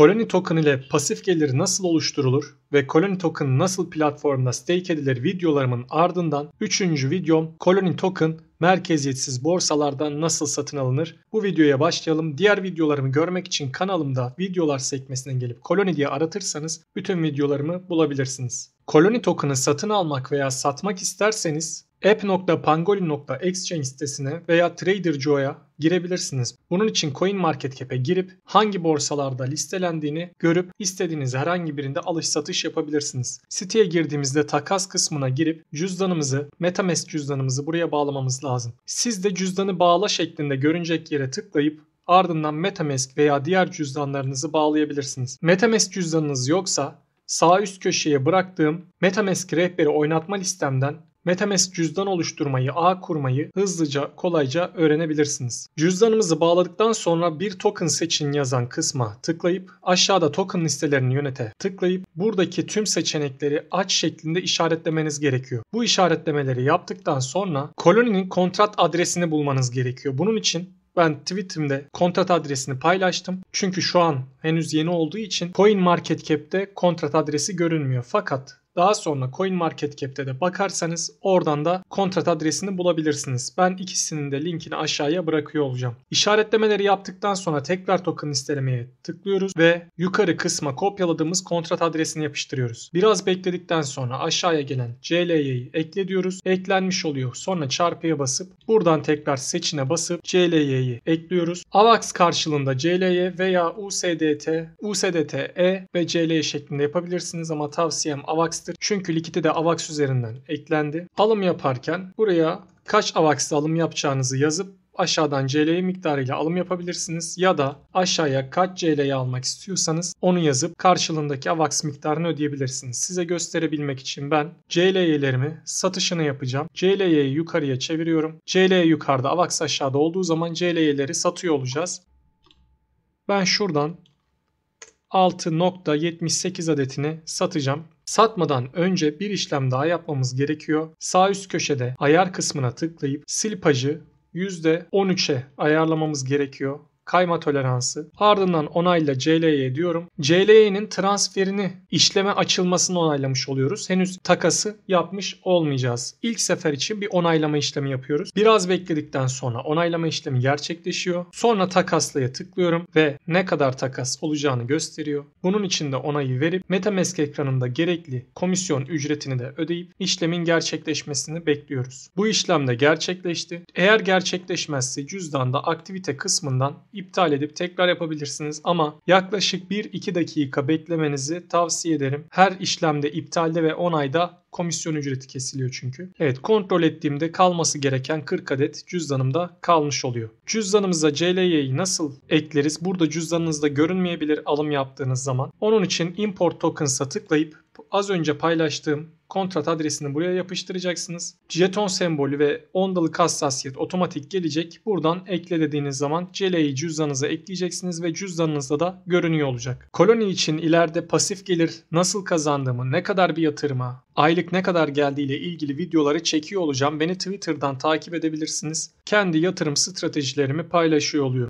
Colony token ile pasif gelir nasıl oluşturulur ve Colony token nasıl platformda stake edilir videolarımın ardından 3. videom Colony token merkeziyetsiz borsalardan nasıl satın alınır? Bu videoya başlayalım. Diğer videolarımı görmek için kanalımda videolar sekmesine gelip Colony diye aratırsanız bütün videolarımı bulabilirsiniz. Colony token'ı satın almak veya satmak isterseniz app.pangolin.exchange sitesine veya Trader Joe'ya girebilirsiniz. Bunun için CoinMarketCap'e girip hangi borsalarda listelendiğini görüp istediğiniz herhangi birinde alış satış yapabilirsiniz. Siteye girdiğimizde takas kısmına girip cüzdanımızı, MetaMask cüzdanımızı buraya bağlamamız lazım. Siz de cüzdanı bağla şeklinde görünecek yere tıklayıp ardından MetaMask veya diğer cüzdanlarınızı bağlayabilirsiniz. MetaMask cüzdanınız yoksa sağ üst köşeye bıraktığım MetaMask rehberi oynatma listemden MetaMask cüzdan oluşturmayı, ağ kurmayı hızlıca, kolayca öğrenebilirsiniz. Cüzdanımızı bağladıktan sonra bir token seçin yazan kısma tıklayıp aşağıda token listelerini yönete tıklayıp buradaki tüm seçenekleri aç şeklinde işaretlemeniz gerekiyor. Bu işaretlemeleri yaptıktan sonra koloninin kontrat adresini bulmanız gerekiyor. Bunun için ben tweetimde kontrat adresini paylaştım. Çünkü şu an henüz yeni olduğu için CoinMarketCap'te kontrat adresi görünmüyor. Fakat daha sonra CoinMarketCap'te de bakarsanız oradan da kontrat adresini bulabilirsiniz. Ben ikisinin de linkini aşağıya bırakıyor olacağım. İşaretlemeleri yaptıktan sonra tekrar token istelemeye tıklıyoruz ve yukarı kısma kopyaladığımız kontrat adresini yapıştırıyoruz. Biraz bekledikten sonra aşağıya gelen CLY'yi ekle diyoruz. Eklenmiş oluyor. Sonra çarpıya basıp buradan tekrar seçine basıp CLY'yi ekliyoruz. AVAX karşılığında CLY veya USDT, USDT-E ve CLY şeklinde yapabilirsiniz ama tavsiyem AVAX AVAX'tır. Çünkü likiti de AVAX üzerinden eklendi. Alım yaparken buraya kaç AVAX'ta alım yapacağınızı yazıp aşağıdan CL'ye miktarıyla alım yapabilirsiniz ya da aşağıya kaç CL'ye almak istiyorsanız onu yazıp karşılığındaki AVAX miktarını ödeyebilirsiniz. Size gösterebilmek için ben CLY'lerimi satışını yapacağım. CLY'yi yukarıya çeviriyorum. CLY yukarıda AVAX aşağıda olduğu zaman CLY'leri satıyor olacağız. Ben şuradan 6.78 adetini satacağım. Satmadan önce bir işlem daha yapmamız gerekiyor. Sağ üst köşede ayar kısmına tıklayıp silpajı %13'e ayarlamamız gerekiyor kayma toleransı. Ardından onayla CLY diyorum. CLY'nin transferini işleme açılmasını onaylamış oluyoruz. Henüz takası yapmış olmayacağız. İlk sefer için bir onaylama işlemi yapıyoruz. Biraz bekledikten sonra onaylama işlemi gerçekleşiyor. Sonra takaslaya tıklıyorum ve ne kadar takas olacağını gösteriyor. Bunun için de onayı verip MetaMask ekranında gerekli komisyon ücretini de ödeyip işlemin gerçekleşmesini bekliyoruz. Bu işlem de gerçekleşti. Eğer gerçekleşmezse cüzdanda aktivite kısmından iptal edip tekrar yapabilirsiniz ama yaklaşık 1-2 dakika beklemenizi tavsiye ederim. Her işlemde iptalde ve onayda komisyon ücreti kesiliyor çünkü. Evet kontrol ettiğimde kalması gereken 40 adet cüzdanımda kalmış oluyor. Cüzdanımıza CLY'yi nasıl ekleriz? Burada cüzdanınızda görünmeyebilir alım yaptığınız zaman. Onun için import tokens'a tıklayıp az önce paylaştığım kontrat adresini buraya yapıştıracaksınız. Jeton sembolü ve ondalık hassasiyet otomatik gelecek. Buradan ekle dediğiniz zaman CL'yi cüzdanınıza ekleyeceksiniz ve cüzdanınızda da görünüyor olacak. Koloni için ileride pasif gelir nasıl kazandığımı, ne kadar bir yatırıma, aylık ne kadar geldiğiyle ilgili videoları çekiyor olacağım. Beni Twitter'dan takip edebilirsiniz. Kendi yatırım stratejilerimi paylaşıyor oluyorum.